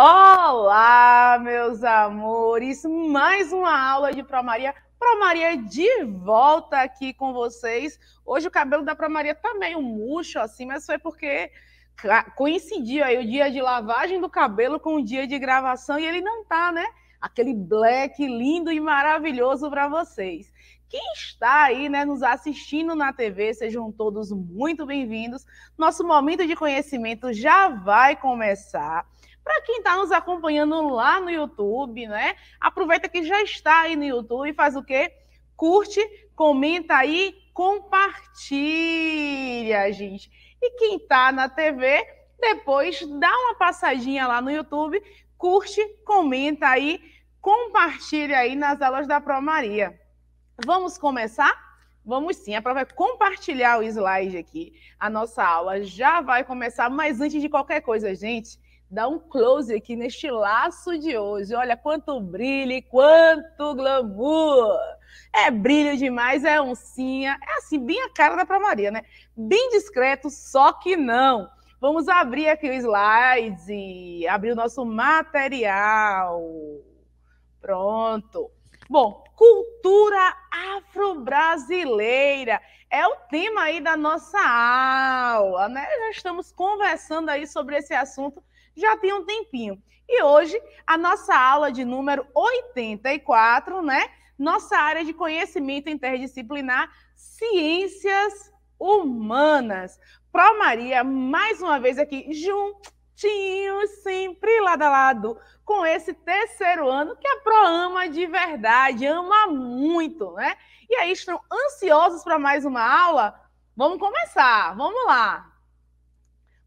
Olá, meus amores! Mais uma aula de Pro Maria. Pro Maria é de volta aqui com vocês. Hoje o cabelo da Pro Maria tá meio murcho assim, mas foi porque coincidiu aí o dia de lavagem do cabelo com o dia de gravação e ele não tá, né? Aquele black lindo e maravilhoso para vocês. Quem está aí, né, nos assistindo na TV, sejam todos muito bem-vindos. Nosso momento de conhecimento já vai começar. Para quem está nos acompanhando lá no YouTube, né? Aproveita que já está aí no YouTube e faz o quê? Curte, comenta aí, compartilha, gente. E quem está na TV, depois dá uma passadinha lá no YouTube, curte, comenta aí, compartilha aí nas aulas da Pro Maria. Vamos começar? Vamos sim, a prova é compartilhar o slide aqui. A nossa aula já vai começar, mas antes de qualquer coisa, gente, dar um close aqui neste laço de hoje. Olha quanto brilho e quanto glamour! É brilho demais, é oncinha, é assim, bem a cara da Pra Maria, né? Bem discreto, só que não. Vamos abrir aqui o slide, abrir o nosso material. Pronto. Bom, cultura afro-brasileira é o tema aí da nossa aula, né? Já estamos conversando aí sobre esse assunto já tem um tempinho. E hoje, a nossa aula de número 84, né? Nossa área de conhecimento interdisciplinar, ciências humanas. Pro Maria, mais uma vez aqui, juntinho, sempre lado a lado, com esse terceiro ano que a Pro ama de verdade, ama muito, né? E aí, estão ansiosos para mais uma aula? Vamos começar, vamos lá.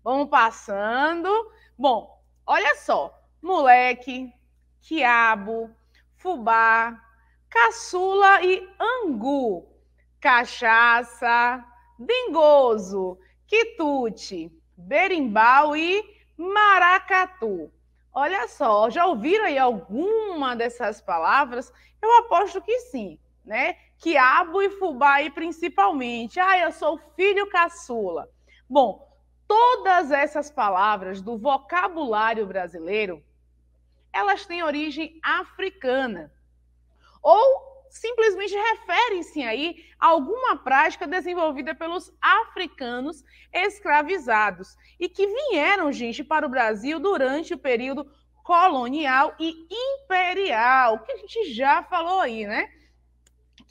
Vamos passando. Bom, olha só: moleque, quiabo, fubá, caçula e angu, cachaça, bingoso, quitute, berimbau e maracatu. Olha só, já ouviram aí alguma dessas palavras? Eu aposto que sim, né? Quiabo e fubá aí principalmente. Ah, eu sou filho caçula. Bom, Todas essas palavras do vocabulário brasileiro, elas têm origem africana. Ou simplesmente referem-se aí a alguma prática desenvolvida pelos africanos escravizados e que vieram, gente, para o Brasil durante o período colonial e imperial, que a gente já falou aí, né?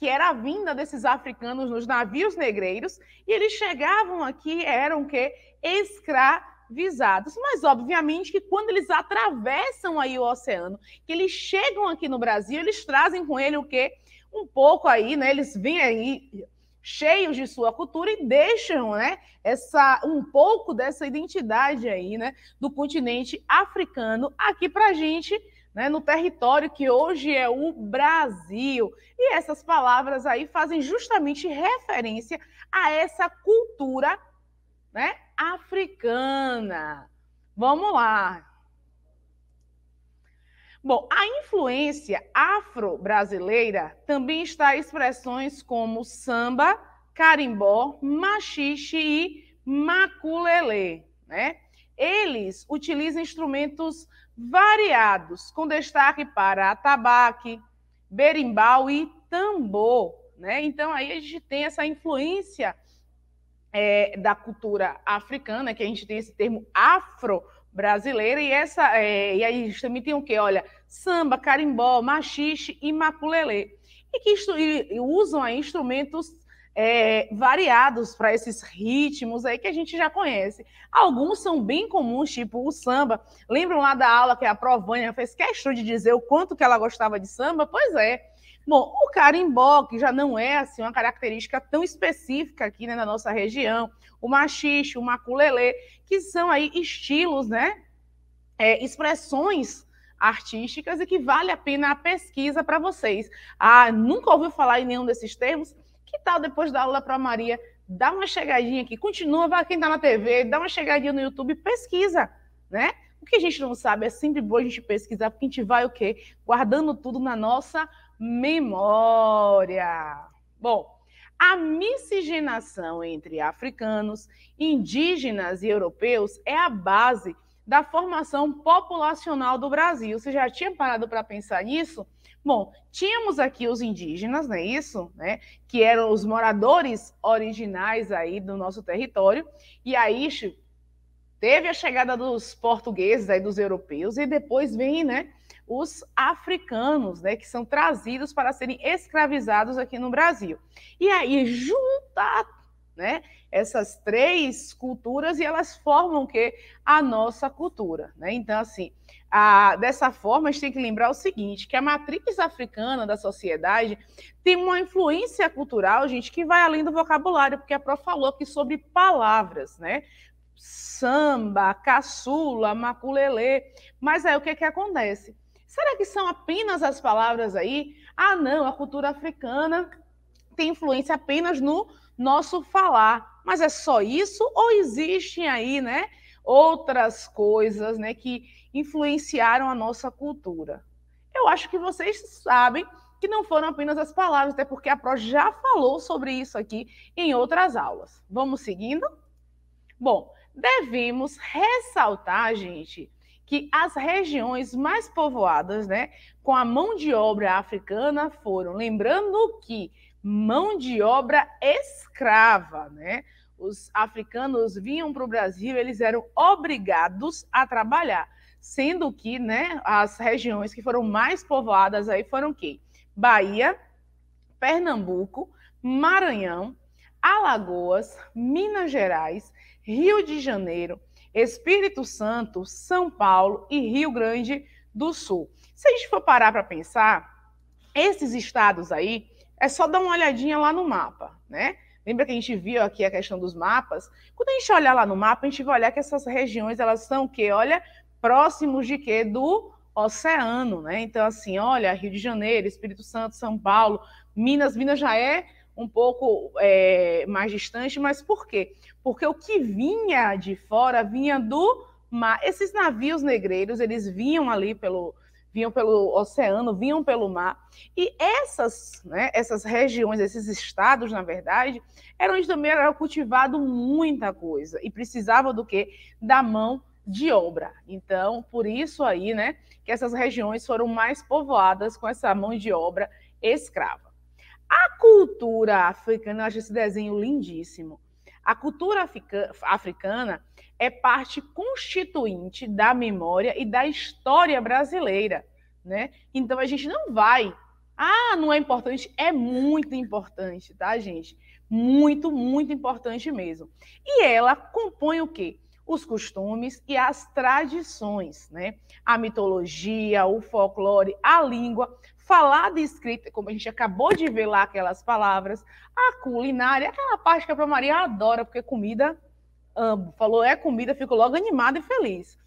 que era a vinda desses africanos nos navios negreiros, e eles chegavam aqui, eram que escravizados. Mas obviamente que quando eles atravessam aí o oceano, que eles chegam aqui no Brasil, eles trazem com ele o que um pouco aí, né? Eles vêm aí cheios de sua cultura e deixam, né, essa um pouco dessa identidade aí, né, do continente africano aqui para gente né, no território que hoje é o Brasil. E essas palavras aí fazem justamente referência a essa cultura né, africana. Vamos lá. Bom, a influência afro-brasileira também está em expressões como samba, carimbó, machixe e maculelê, né? Eles utilizam instrumentos variados, com destaque para atabaque, berimbau e tambor. Né? Então, aí a gente tem essa influência é, da cultura africana, né? que a gente tem esse termo afro brasileira, e essa é, e aí a gente também tem o quê? Olha, samba, carimbó, machixe e maculelê. E que e usam aí instrumentos é, variados para esses ritmos aí que a gente já conhece. Alguns são bem comuns, tipo o samba. Lembram lá da aula que a Provânia fez questão de dizer o quanto que ela gostava de samba? Pois é. Bom, o carimbó, que já não é assim uma característica tão específica aqui né, na nossa região, o machixe, o maculelê, que são aí estilos, né? É, expressões artísticas e que vale a pena a pesquisa para vocês. Ah, nunca ouviu falar em nenhum desses termos? Que tal depois da aula para a Maria? Dá uma chegadinha aqui, continua, vai quem está na TV, dá uma chegadinha no YouTube, pesquisa, né? O que a gente não sabe é sempre bom a gente pesquisar, porque a gente vai o quê? Guardando tudo na nossa memória. Bom, a miscigenação entre africanos, indígenas e europeus é a base da formação populacional do Brasil. Você já tinha parado para pensar nisso? Bom, tínhamos aqui os indígenas, não é isso? Né? Que eram os moradores originais aí do nosso território. E aí teve a chegada dos portugueses, aí dos europeus, e depois vem, né? Os africanos, né, que são trazidos para serem escravizados aqui no Brasil. E aí, junta né? Essas três culturas e elas formam que a nossa cultura, né? Então assim, a, dessa forma a gente tem que lembrar o seguinte, que a matriz africana da sociedade tem uma influência cultural, gente, que vai além do vocabulário, porque a prof falou aqui sobre palavras, né? Samba, caçula, maculelê, mas aí o que é que acontece? Será que são apenas as palavras aí? Ah, não, a cultura africana tem influência apenas no nosso falar. Mas é só isso ou existem aí, né, outras coisas, né, que influenciaram a nossa cultura? Eu acho que vocês sabem que não foram apenas as palavras, até porque a Pro já falou sobre isso aqui em outras aulas. Vamos seguindo? Bom, devemos ressaltar, gente, que as regiões mais povoadas, né, com a mão de obra africana foram, lembrando que mão de obra escrava, né? Os africanos vinham para o Brasil, eles eram obrigados a trabalhar, sendo que, né, as regiões que foram mais povoadas aí foram quem? Bahia, Pernambuco, Maranhão, Alagoas, Minas Gerais, Rio de Janeiro, Espírito Santo, São Paulo e Rio Grande do Sul. Se a gente for parar para pensar, esses estados aí, é só dar uma olhadinha lá no mapa, né? Lembra que a gente viu aqui a questão dos mapas? Quando a gente olhar lá no mapa, a gente vai olhar que essas regiões, elas são o quê? Olha, próximos de quê? Do oceano, né? Então, assim, olha, Rio de Janeiro, Espírito Santo, São Paulo, Minas. Minas já é um pouco é, mais distante, mas por quê? Porque o que vinha de fora vinha do mar. Esses navios negreiros, eles vinham ali pelo, vinham pelo oceano, vinham pelo mar. E essas, né, essas regiões, esses estados, na verdade, eram onde também era cultivado muita coisa e precisava do quê? Da mão de obra. Então, por isso aí, né, que essas regiões foram mais povoadas com essa mão de obra escrava. A cultura africana, eu acho esse desenho lindíssimo. A cultura africana é parte constituinte da memória e da história brasileira, né? Então a gente não vai, ah, não é importante, é muito importante, tá, gente? Muito, muito importante mesmo. E ela compõe o quê? Os costumes e as tradições, né? A mitologia, o folclore, a língua falar de escrita, como a gente acabou de ver lá aquelas palavras, a culinária, aquela parte que a Maria adora, porque comida, amo. Falou é comida, fico logo animada e feliz.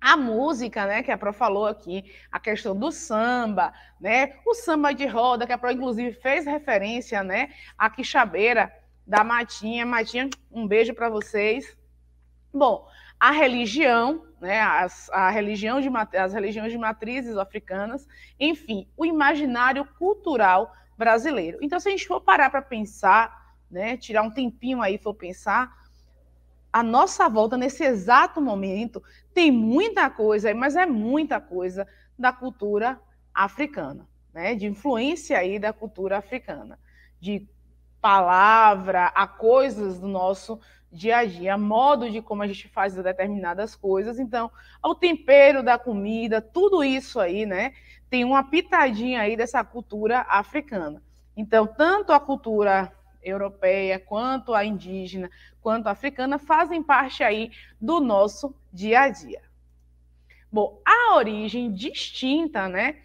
A música, né, que a Pro falou aqui, a questão do samba, né, o samba de roda, que a Pro, inclusive, fez referência, né, a quixabeira da Matinha. Matinha, um beijo para vocês. Bom, a religião, né, as, a religião de, as religiões de matrizes africanas, enfim, o imaginário cultural brasileiro. Então, se a gente for parar para pensar, né, tirar um tempinho aí for pensar, a nossa volta nesse exato momento tem muita coisa, mas é muita coisa da cultura africana, né, de influência aí da cultura africana, de palavra a coisas do nosso de agir, a modo de como a gente faz determinadas coisas. Então, ao tempero da comida, tudo isso aí, né? Tem uma pitadinha aí dessa cultura africana. Então, tanto a cultura europeia, quanto a indígena, quanto a africana fazem parte aí do nosso dia a dia. Bom, a origem distinta, né?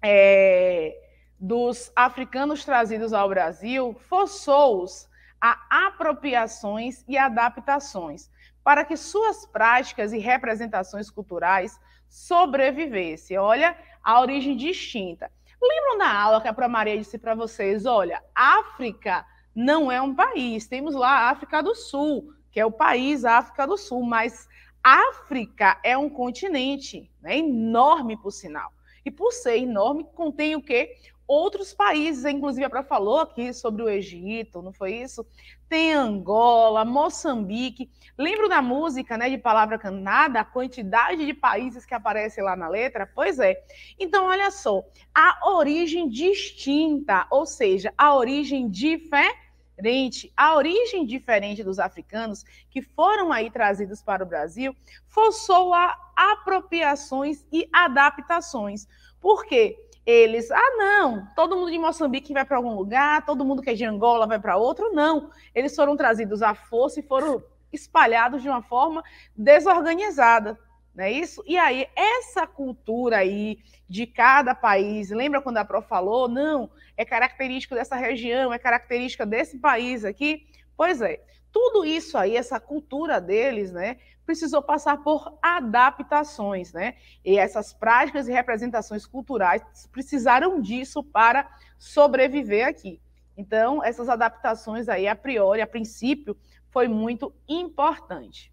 É, dos africanos trazidos ao Brasil forçou-os a apropriações e adaptações, para que suas práticas e representações culturais sobrevivessem. Olha a origem distinta. Lembram da aula que a Pra Maria disse para vocês? Olha, África não é um país. Temos lá a África do Sul, que é o país África do Sul, mas África é um continente, né? enorme por sinal. E por ser enorme, contém o quê? outros países, inclusive a própria falou aqui sobre o Egito, não foi isso? Tem Angola, Moçambique. Lembro da música, né, de palavra cantada, a quantidade de países que aparece lá na letra? Pois é. Então, olha só, a origem distinta, ou seja, a origem diferente, a origem diferente dos africanos que foram aí trazidos para o Brasil, forçou a apropriações e adaptações. Por quê? eles, ah, não, todo mundo de Moçambique vai para algum lugar, todo mundo que é de Angola vai para outro. Não, eles foram trazidos à força e foram espalhados de uma forma desorganizada. Não é isso? E aí, essa cultura aí de cada país, lembra quando a Pro falou? Não, é característico dessa região, é característica desse país aqui. Pois é, tudo isso aí, essa cultura deles, né, precisou passar por adaptações, né? E essas práticas e representações culturais precisaram disso para sobreviver aqui. Então, essas adaptações aí, a priori, a princípio, foi muito importante.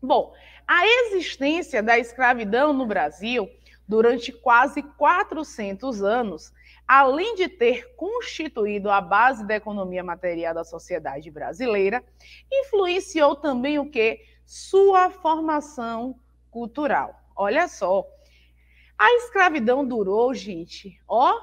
Bom, a existência da escravidão no Brasil durante quase 400 anos, além de ter constituído a base da economia material da sociedade brasileira, influenciou também o que? Sua formação cultural. Olha só, a escravidão durou, gente, ó,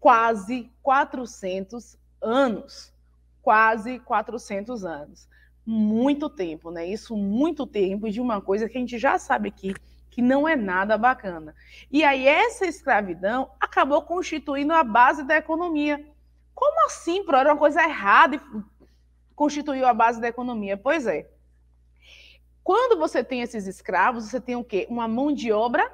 quase 400 anos. Quase 400 anos. Muito tempo, né? Isso, muito tempo de uma coisa que a gente já sabe aqui que não é nada bacana. E aí essa escravidão acabou constituindo a base da economia. Como assim, Pro? Era uma coisa errada e constituiu a base da economia. Pois é. Quando você tem esses escravos, você tem o quê? Uma mão de obra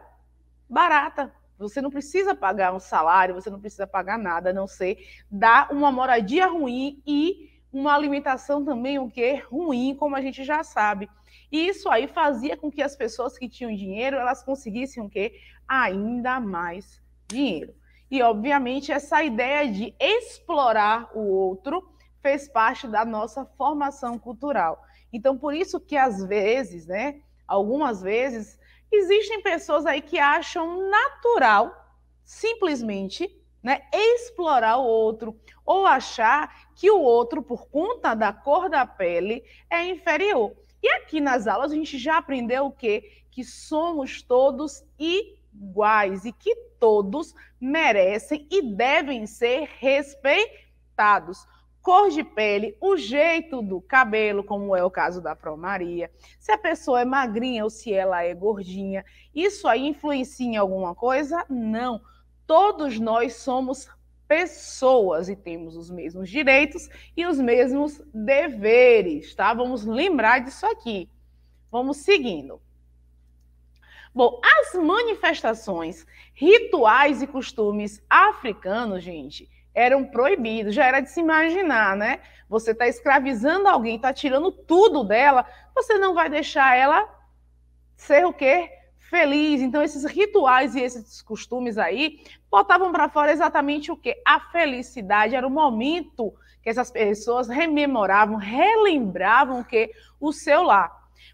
barata. Você não precisa pagar um salário, você não precisa pagar nada, a não ser dar uma moradia ruim e uma alimentação também o quê? Ruim, como a gente já sabe. E isso aí fazia com que as pessoas que tinham dinheiro, elas conseguissem o quê? Ainda mais dinheiro. E, obviamente, essa ideia de explorar o outro fez parte da nossa formação cultural. Então, por isso que às vezes, né, algumas vezes, existem pessoas aí que acham natural, simplesmente, né, explorar o outro ou achar que o outro, por conta da cor da pele, é inferior. E aqui nas aulas a gente já aprendeu o quê? Que somos todos iguais e que todos merecem e devem ser respeitados. Cor de pele, o jeito do cabelo, como é o caso da Promaria, se a pessoa é magrinha ou se ela é gordinha, isso aí influencia em alguma coisa? Não. Todos nós somos pessoas e temos os mesmos direitos e os mesmos deveres, tá? Vamos lembrar disso aqui. Vamos seguindo. Bom, as manifestações, rituais e costumes africanos, gente, eram proibidos. Já era de se imaginar, né? Você está escravizando alguém, está tirando tudo dela, você não vai deixar ela ser o quê? Feliz. Então, esses rituais e esses costumes aí botavam para fora exatamente o que? A felicidade. Era o momento que essas pessoas rememoravam, relembravam que o seu lar.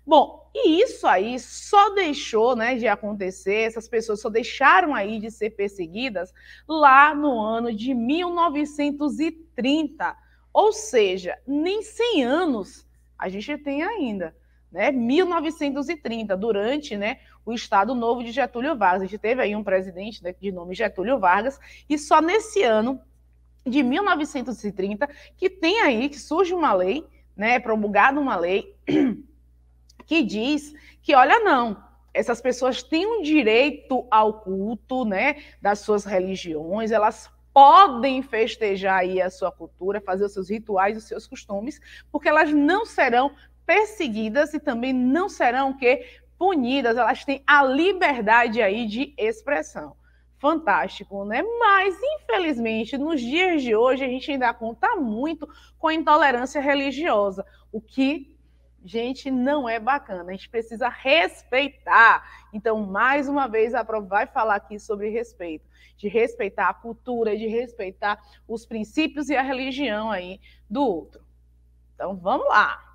Bom, e isso aí só deixou né, de acontecer, essas pessoas só deixaram aí de ser perseguidas lá no ano de 1930. Ou seja, nem 100 anos a gente tem ainda, né? 1930, durante né, o Estado Novo de Getúlio Vargas. A gente teve aí um presidente né, de nome Getúlio Vargas, e só nesse ano de 1930 que tem aí, que surge uma lei, né, é promulgada uma lei que diz que, olha, não, essas pessoas têm um direito ao culto, né, das suas religiões, elas podem festejar aí a sua cultura, fazer os seus rituais, os seus costumes, porque elas não serão perseguidas e também não serão quê? punidas, elas têm a liberdade aí de expressão. Fantástico, né? Mas, infelizmente, nos dias de hoje, a gente ainda conta muito com a intolerância religiosa, o que, gente, não é bacana. A gente precisa respeitar. Então, mais uma vez, a Pro vai falar aqui sobre respeito, de respeitar a cultura, de respeitar os princípios e a religião aí do outro. Então, vamos lá.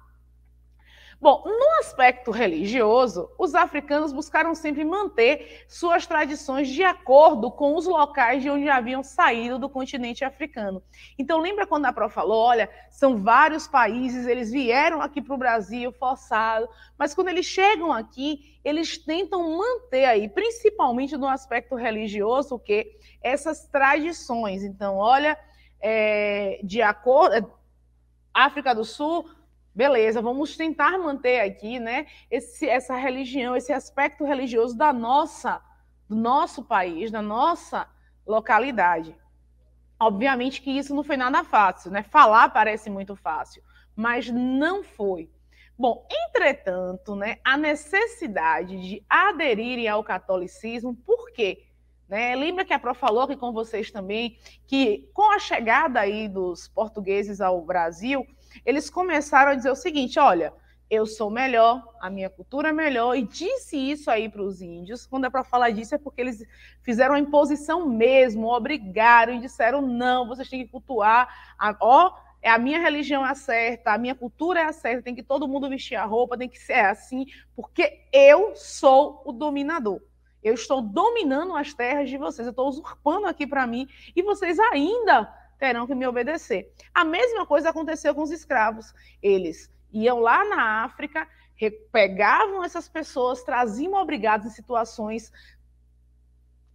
Bom, no aspecto religioso, os africanos buscaram sempre manter suas tradições de acordo com os locais de onde haviam saído do continente africano. Então, lembra quando a Pro falou: olha, são vários países, eles vieram aqui para o Brasil forçado, mas quando eles chegam aqui, eles tentam manter aí, principalmente no aspecto religioso, o que? Essas tradições. Então, olha, é, de acordo. Eh, África do Sul Beleza, vamos tentar manter aqui, né, esse, essa religião, esse aspecto religioso da nossa, do nosso país, da nossa localidade. Obviamente que isso não foi nada fácil, né? Falar parece muito fácil, mas não foi. Bom, entretanto, né, a necessidade de aderirem ao catolicismo, por quê? Né? Lembra que a Pro falou aqui com vocês também que com a chegada aí dos portugueses ao Brasil, eles começaram a dizer o seguinte: olha, eu sou melhor, a minha cultura é melhor, e disse isso aí para os índios. Quando é para falar disso, é porque eles fizeram a imposição mesmo, obrigaram e disseram: não, vocês têm que cultuar, a, é a minha religião é a certa, a minha cultura é a certa, tem que todo mundo vestir a roupa, tem que ser assim, porque eu sou o dominador. Eu estou dominando as terras de vocês, eu estou usurpando aqui para mim, e vocês ainda terão que me obedecer. A mesma coisa aconteceu com os escravos. Eles iam lá na África, pegavam essas pessoas, traziam obrigados em situações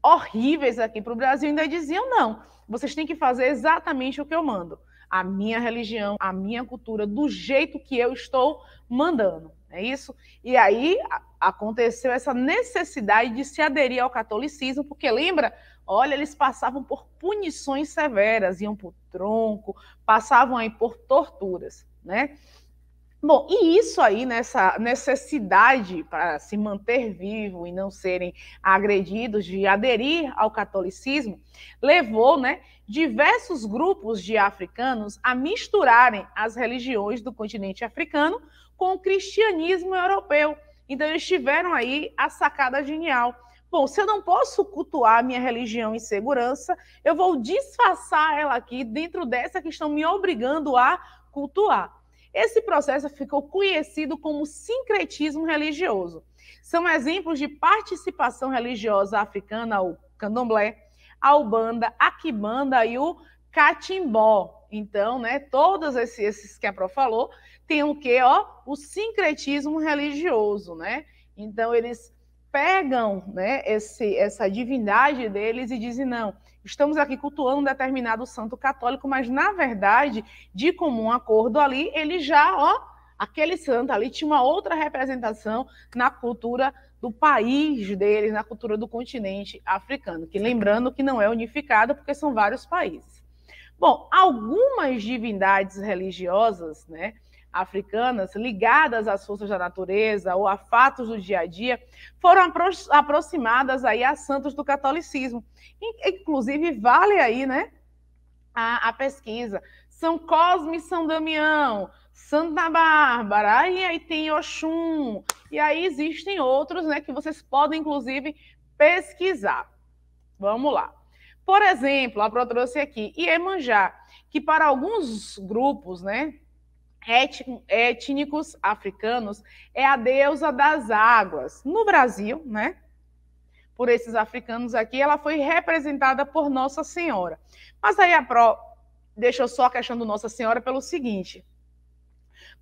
horríveis aqui para o Brasil, e ainda diziam: não, vocês têm que fazer exatamente o que eu mando. A minha religião, a minha cultura, do jeito que eu estou mandando é isso? E aí aconteceu essa necessidade de se aderir ao catolicismo, porque lembra? Olha, eles passavam por punições severas, iam para o tronco, passavam aí por torturas, né? Bom, e isso aí, nessa necessidade para se manter vivo e não serem agredidos de aderir ao catolicismo, levou né, diversos grupos de africanos a misturarem as religiões do continente africano com o cristianismo europeu. Então, eles tiveram aí a sacada genial. Bom, se eu não posso cultuar minha religião em segurança, eu vou disfarçar ela aqui dentro dessa que estão me obrigando a cultuar. Esse processo ficou conhecido como sincretismo religioso. São exemplos de participação religiosa africana, o candomblé, a ubanda, a quibanda e o catimbó. Então, né, todos esses que a Pro falou tem o quê? Ó, o sincretismo religioso, né? Então eles pegam, né, esse, essa divindade deles e dizem não, estamos aqui cultuando um determinado santo católico, mas na verdade, de comum acordo ali, ele já, ó, aquele santo ali tinha uma outra representação na cultura do país deles, na cultura do continente africano, que lembrando que não é unificado porque são vários países. Bom, algumas divindades religiosas, né, africanas ligadas às forças da natureza ou a fatos do dia a dia foram apro aproximadas aí a santos do catolicismo. Inclusive, vale aí, né, a, a pesquisa. São Cosme e São Damião, Santa Bárbara, e aí tem Oxum, e aí existem outros, né, que vocês podem, inclusive, pesquisar. Vamos lá. Por exemplo, a Pro trouxe aqui, Iemanjá, que para alguns grupos, né, étnicos africanos é a deusa das águas. No Brasil, né? Por esses africanos aqui, ela foi representada por Nossa Senhora. Mas aí a Pro deixou só a questão do Nossa Senhora pelo seguinte: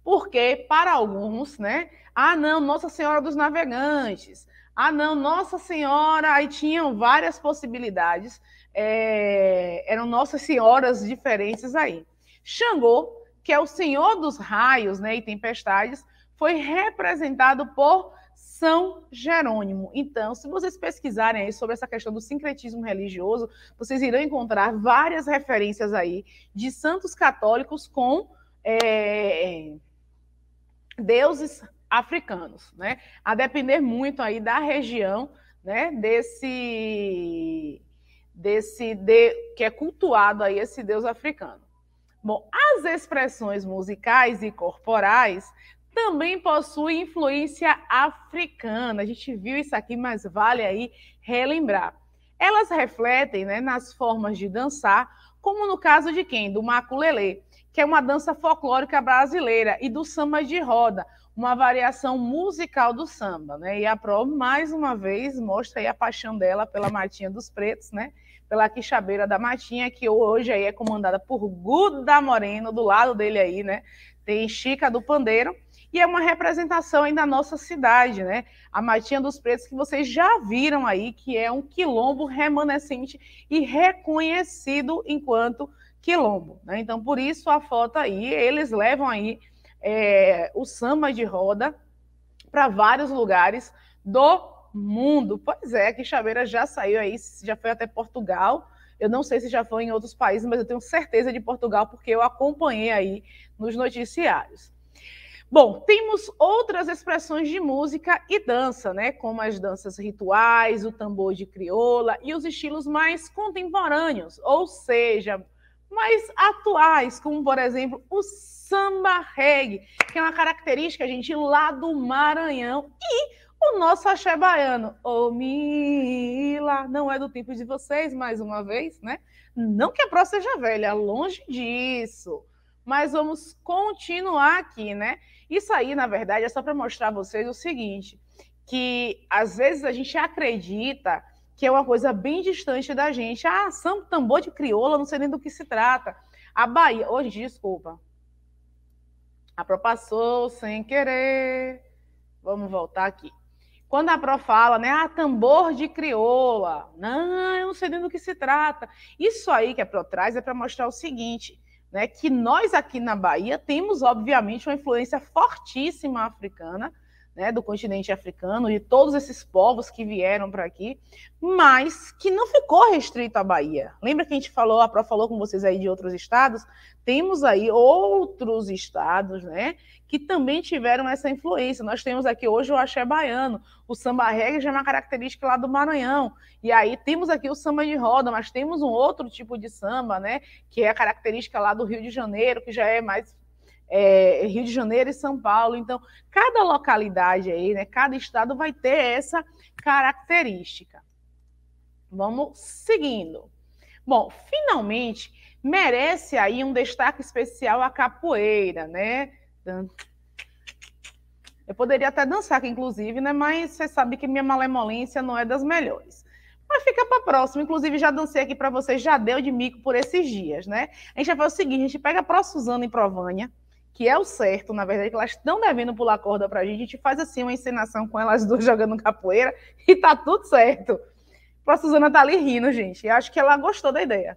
porque para alguns, né? Ah, não, Nossa Senhora dos Navegantes. Ah, não, Nossa Senhora. Aí tinham várias possibilidades. É, eram Nossas Senhoras diferentes aí. Xangô que é o senhor dos raios né, e tempestades, foi representado por São Jerônimo. Então, se vocês pesquisarem aí sobre essa questão do sincretismo religioso, vocês irão encontrar várias referências aí de santos católicos com é, deuses africanos, né? A depender muito aí da região, né? Desse desse de, que é cultuado aí esse deus africano. Bom, as expressões musicais e corporais também possuem influência africana. A gente viu isso aqui, mas vale aí relembrar. Elas refletem né, nas formas de dançar, como no caso de quem? Do maculelê, que é uma dança folclórica brasileira, e do samba de roda, uma variação musical do samba. Né? E a Pro, mais uma vez, mostra a paixão dela pela Martinha dos Pretos, né? pela Quixabeira da Matinha, que hoje aí é comandada por Guda Moreno, do lado dele aí, né? Tem Chica do Pandeiro, e é uma representação aí da nossa cidade, né? A Matinha dos Pretos, que vocês já viram aí, que é um quilombo remanescente e reconhecido enquanto quilombo, né? Então, por isso a foto aí, eles levam aí é, o samba de roda para vários lugares do mundo. Pois é, que Chaveira já saiu aí, já foi até Portugal. Eu não sei se já foi em outros países, mas eu tenho certeza de Portugal, porque eu acompanhei aí nos noticiários. Bom, temos outras expressões de música e dança, né? Como as danças rituais, o tambor de crioula e os estilos mais contemporâneos, ou seja, mais atuais, como por exemplo o samba reggae, que é uma característica, gente, lá do Maranhão. E o nosso axé baiano, ô oh, Mila, não é do tempo de vocês, mais uma vez, né? Não que a pró seja velha, longe disso. Mas vamos continuar aqui, né? Isso aí, na verdade, é só para mostrar a vocês o seguinte: que às vezes a gente acredita que é uma coisa bem distante da gente. Ah, samba, tambor de crioula, não sei nem do que se trata. A Bahia, hoje, desculpa. A pró passou sem querer. Vamos voltar aqui. Quando a Pro fala, né, ah, tambor de crioula, não, eu não sei nem do que se trata. Isso aí que a Pro traz é para mostrar o seguinte, né, que nós aqui na Bahia temos, obviamente, uma influência fortíssima africana, né, do continente africano, de todos esses povos que vieram para aqui, mas que não ficou restrito à Bahia. Lembra que a gente falou, a Pró falou com vocês aí de outros estados? Temos aí outros estados, né, que também tiveram essa influência. Nós temos aqui hoje o axé baiano, o samba reggae já é uma característica lá do Maranhão. E aí temos aqui o samba de roda, mas temos um outro tipo de samba, né, que é a característica lá do Rio de Janeiro, que já é mais é, Rio de Janeiro e São Paulo. Então, cada localidade aí, né, cada estado vai ter essa característica. Vamos seguindo. Bom, finalmente merece aí um destaque especial a capoeira, né? Eu poderia até dançar aqui, inclusive, né? Mas você sabe que minha malemolência não é das melhores. Mas fica para próxima. Inclusive, já dancei aqui para vocês, já deu de mico por esses dias, né? A gente vai fazer o seguinte: a gente pega a Pró Suzana e Provânia que é o certo, na verdade, que elas estão devendo pular corda para a gente, a gente faz assim uma encenação com elas duas jogando capoeira e tá tudo certo. A Suzana tá ali rindo, gente. Eu acho que ela gostou da ideia.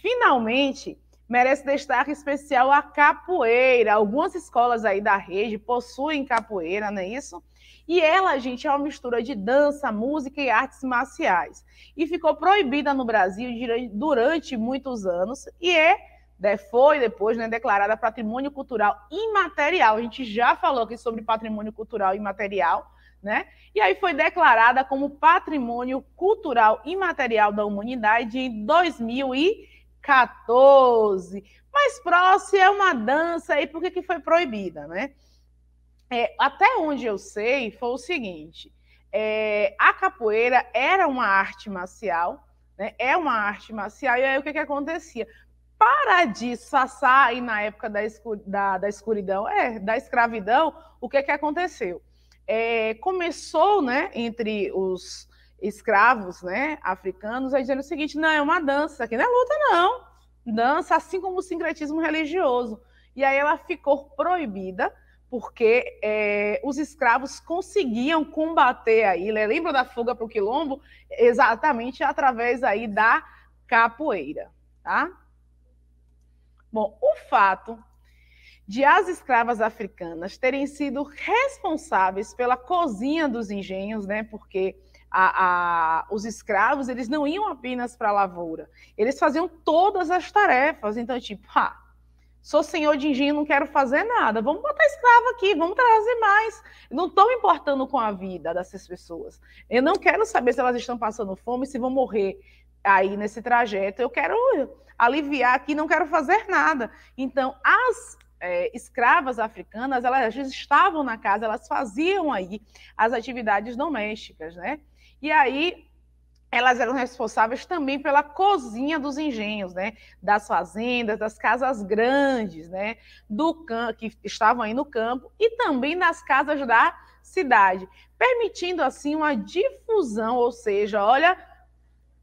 Finalmente, merece destaque especial a capoeira. Algumas escolas aí da rede possuem capoeira, não é isso? E ela, gente, é uma mistura de dança, música e artes marciais. E ficou proibida no Brasil durante muitos anos e é né, foi depois né, declarada patrimônio cultural imaterial. A gente já falou aqui sobre patrimônio cultural imaterial, né? E aí foi declarada como patrimônio cultural imaterial da humanidade em 2014. Mas próximo é uma dança aí, por que, que foi proibida, né? É, até onde eu sei foi o seguinte: é, a capoeira era uma arte marcial, né? É uma arte marcial, e aí o que, que acontecia? para de disfarçar aí na época da, escu da, da, escuridão, é, da escravidão, o que é que aconteceu? É, começou, né, entre os escravos, né, africanos, a dizer o seguinte, não, é uma dança, aqui não é luta, não, dança, assim como o sincretismo religioso. E aí ela ficou proibida, porque é, os escravos conseguiam combater aí, lembra da fuga para o quilombo? Exatamente através aí da capoeira, tá? Bom, o fato de as escravas africanas terem sido responsáveis pela cozinha dos engenhos, né? Porque a, a, os escravos eles não iam apenas para a lavoura, eles faziam todas as tarefas. Então, tipo, ah, sou senhor de engenho, não quero fazer nada. Vamos botar escravo aqui, vamos trazer mais. Não estou me importando com a vida dessas pessoas. Eu não quero saber se elas estão passando fome, se vão morrer aí nesse trajeto. Eu quero aliviar aqui, não quero fazer nada. Então, as é, escravas africanas, elas estavam na casa, elas faziam aí as atividades domésticas, né? E aí elas eram responsáveis também pela cozinha dos engenhos, né? Das fazendas, das casas grandes, né? Do que estavam aí no campo e também das casas da cidade, permitindo assim uma difusão, ou seja, olha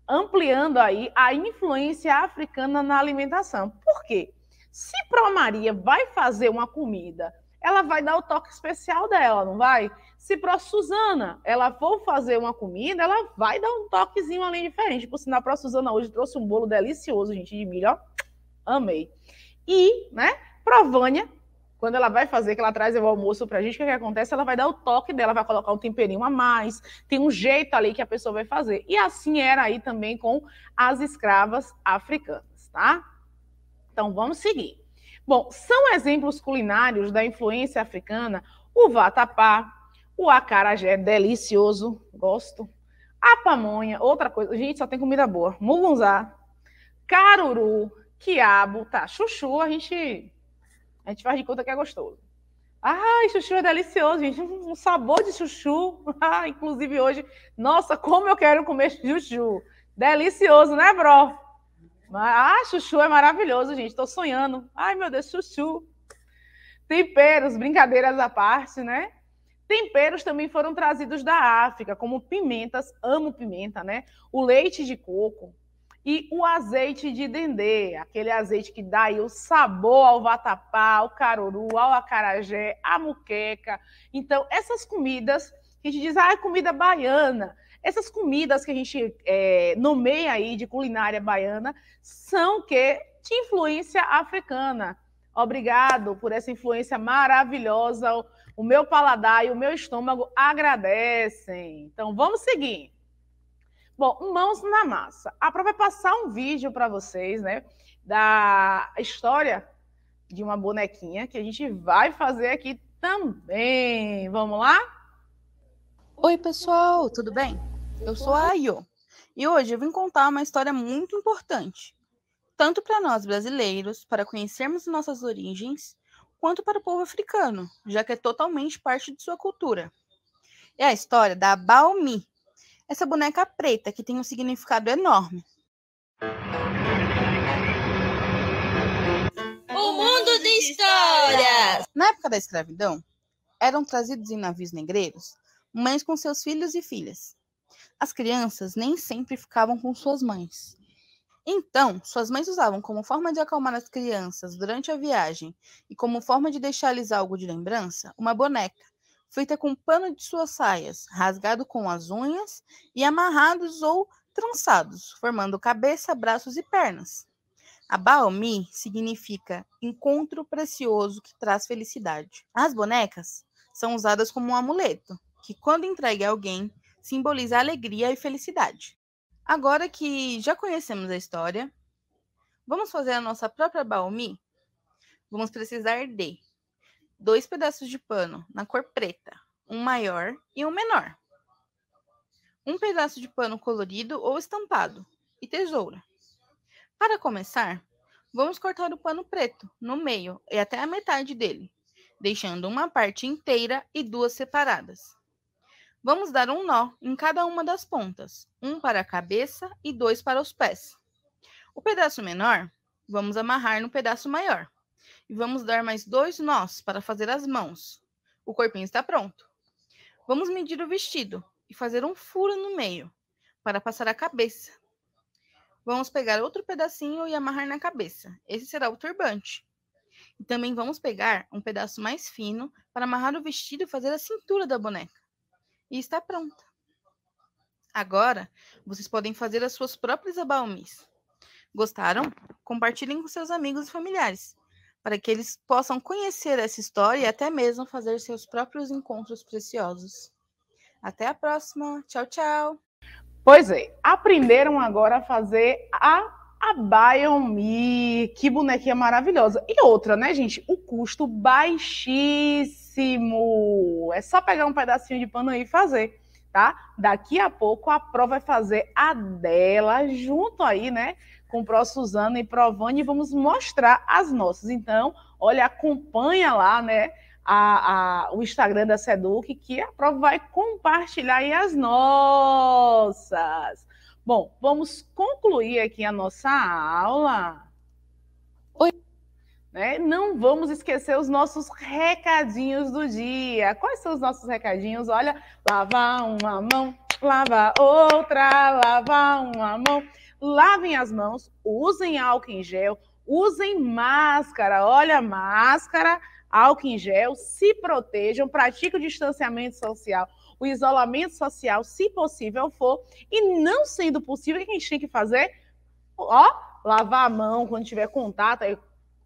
ampliando aí a influência africana na alimentação. Por quê? Se Pro Maria vai fazer uma comida, ela vai dar o toque especial dela, não vai? Se Pro Suzana ela for fazer uma comida, ela vai dar um toquezinho além diferente. Por sinal, Pro Suzana hoje trouxe um bolo delicioso, gente, de milho, ó. Amei. E, né, Pro Vânia quando ela vai fazer, que ela traz o almoço pra gente, o que, que, acontece? Ela vai dar o toque dela, vai colocar um temperinho a mais, tem um jeito ali que a pessoa vai fazer. E assim era aí também com as escravas africanas, tá? Então vamos seguir. Bom, são exemplos culinários da influência africana o vatapá, o acarajé, delicioso, gosto. A pamonha, outra coisa, gente, só tem comida boa. Mugunzá, caruru, quiabo, tá? Chuchu, a gente a gente faz de conta que é gostoso. Ai, chuchu é delicioso, gente. Um sabor de chuchu. Ah, inclusive hoje, nossa, como eu quero comer chuchu. Delicioso, né, bro? Ah, chuchu é maravilhoso, gente. Estou sonhando. Ai, meu Deus, chuchu. Temperos, brincadeiras à parte, né? Temperos também foram trazidos da África, como pimentas, amo pimenta, né? O leite de coco, e o azeite de dendê, aquele azeite que dá o sabor ao vatapá, ao caruru, ao acarajé, à muqueca. Então, essas comidas que a gente diz, ah, é comida baiana, essas comidas que a gente é, nomeia aí de culinária baiana são que de influência africana. Obrigado por essa influência maravilhosa. O meu paladar e o meu estômago agradecem. Então, vamos seguir. Bom, mãos na massa. A prova é passar um vídeo para vocês, né, da história de uma bonequinha que a gente vai fazer aqui também. Vamos lá? Oi, pessoal, tudo bem? Eu sou a Ayo e hoje eu vim contar uma história muito importante, tanto para nós brasileiros, para conhecermos nossas origens, quanto para o povo africano, já que é totalmente parte de sua cultura. É a história da Baomi, essa boneca preta, que tem um significado enorme. O mundo de histórias! Na época da escravidão, eram trazidos em navios negreiros mães com seus filhos e filhas. As crianças nem sempre ficavam com suas mães. Então, suas mães usavam como forma de acalmar as crianças durante a viagem e como forma de deixar-lhes algo de lembrança, uma boneca, feita com pano de suas saias, rasgado com as unhas e amarrados ou trançados, formando cabeça, braços e pernas. A Baomi significa encontro precioso que traz felicidade. As bonecas são usadas como um amuleto, que quando entregue a alguém, simboliza alegria e felicidade. Agora que já conhecemos a história, vamos fazer a nossa própria Baomi? Vamos precisar de dois pedaços de pano na cor preta, um maior e um menor. Um pedaço de pano colorido ou estampado e tesoura. Para começar, vamos cortar o pano preto no meio e até a metade dele, deixando uma parte inteira e duas separadas. Vamos dar um nó em cada uma das pontas, um para a cabeça e dois para os pés. O pedaço menor, vamos amarrar no pedaço maior. E vamos dar mais dois nós para fazer as mãos. O corpinho está pronto. Vamos medir o vestido e fazer um furo no meio para passar a cabeça. Vamos pegar outro pedacinho e amarrar na cabeça. Esse será o turbante. E também vamos pegar um pedaço mais fino para amarrar o vestido e fazer a cintura da boneca. E está pronta. Agora, vocês podem fazer as suas próprias abalmis. Gostaram? Compartilhem com seus amigos e familiares para que eles possam conhecer essa história e até mesmo fazer seus próprios encontros preciosos. Até a próxima. Tchau, tchau. Pois é, aprenderam agora a fazer a a Biomi, que bonequinha maravilhosa. E outra, né, gente? O custo baixíssimo. É só pegar um pedacinho de pano aí e fazer tá? Daqui a pouco a Pro vai fazer a dela junto aí, né? Com Pro Suzana e Provani e vamos mostrar as nossas. Então, olha, acompanha lá, né? A, a, o Instagram da Seduc, que a Pro vai compartilhar aí as nossas. Bom, vamos concluir aqui a nossa aula. Oi. Né? Não vamos esquecer os nossos recadinhos do dia. Quais são os nossos recadinhos? Olha, lavar uma mão, lavar outra, lavar uma mão. Lavem as mãos, usem álcool em gel, usem máscara. Olha, máscara, álcool em gel, se protejam, pratiquem o distanciamento social o isolamento social, se possível for, e não sendo possível, o que a gente tem que fazer? Ó, lavar a mão quando tiver contato,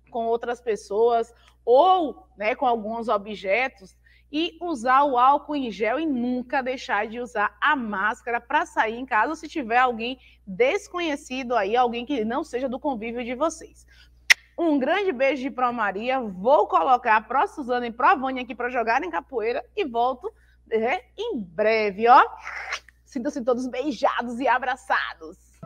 com outras pessoas ou né, com alguns objetos e usar o álcool em gel e nunca deixar de usar a máscara para sair em casa se tiver alguém desconhecido aí, alguém que não seja do convívio de vocês. Um grande beijo de Pro Maria. Vou colocar a Pro Suzana e Pro Vânia aqui para jogar em capoeira e volto né, em breve, ó. Sintam-se todos beijados e abraçados.